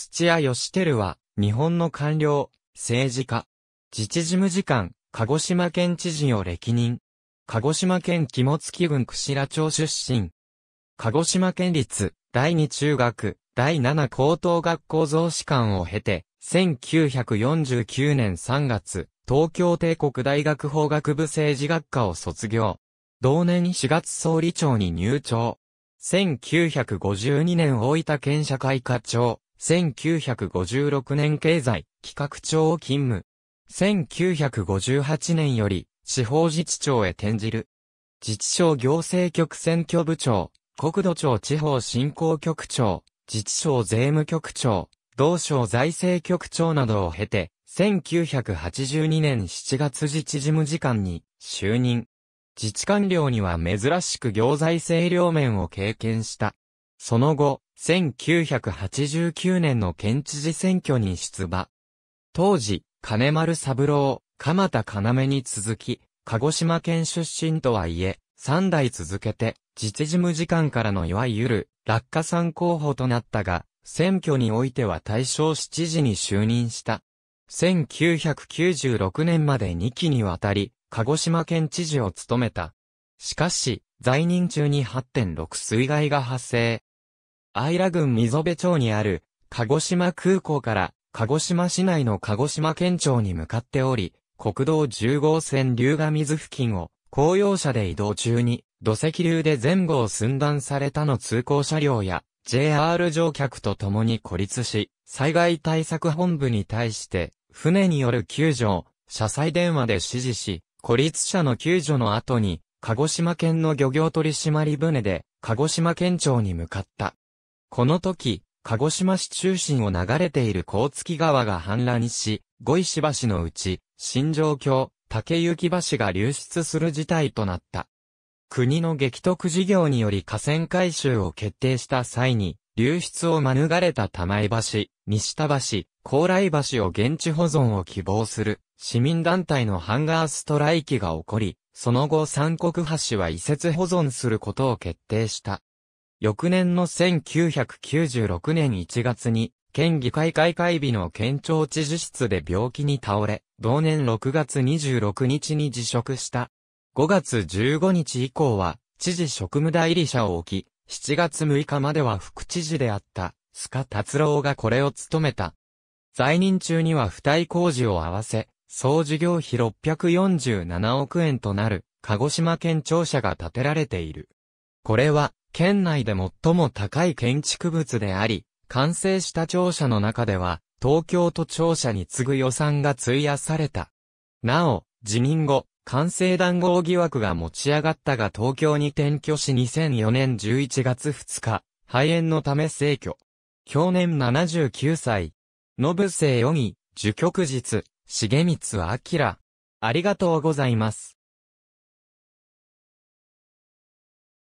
土屋義輝は、日本の官僚、政治家、自治事務次官、鹿児島県知事を歴任。鹿児島県肝付郡串良町出身。鹿児島県立、第二中学、第七高等学校増士官を経て、1949年3月、東京帝国大学法学部政治学科を卒業。同年4月総理庁に入庁。1952年大分県社会課長。1956年経済企画庁を勤務。1958年より地方自治庁へ転じる。自治省行政局選挙部長、国土庁地方振興局長、自治省税務局長、同省財政局長などを経て、1982年7月自治事務次官に就任。自治官僚には珍しく行財政両面を経験した。その後、1989年の県知事選挙に出馬。当時、金丸三郎、鎌田要に続き、鹿児島県出身とはいえ、三代続けて、自治事務次官からのいわゆる、落下参候補となったが、選挙においては大正7時に就任した。1996年まで2期にわたり、鹿児島県知事を務めた。しかし、在任中に8.6水害が発生。姶良郡溝部町にある、鹿児島空港から、鹿児島市内の鹿児島県庁に向かっており、国道10号線龍ヶ水付近を、公用車で移動中に、土石流で前後を寸断されたの通行車両や、JR 乗客と共に孤立し、災害対策本部に対して、船による救助を、車載電話で指示し、孤立者の救助の後に、鹿児島県の漁業取締船で、鹿児島県庁に向かった。この時、鹿児島市中心を流れている甲月川が氾濫し、五石橋のうち、新城橋、竹行橋が流出する事態となった。国の激徳事業により河川改修を決定した際に、流出を免れた玉井橋、西田橋、高麗橋を現地保存を希望する市民団体のハンガーストライキが起こり、その後三国橋は移設保存することを決定した。翌年の1996年1月に、県議会開会日の県庁知事室で病気に倒れ、同年6月26日に辞職した。5月15日以降は、知事職務代理者を置き、7月6日までは副知事であった、須賀達郎がこれを務めた。在任中には付帯工事を合わせ、総事業費647億円となる、鹿児島県庁舎が建てられている。これは、県内で最も高い建築物であり、完成した庁舎の中では、東京都庁舎に次ぐ予算が費やされた。なお、辞任後、完成談合疑惑が持ち上がったが東京に転居し2004年11月2日、肺炎のため逝去。去年79歳。信生よぎ、受局実、重光明。ありがとうございます。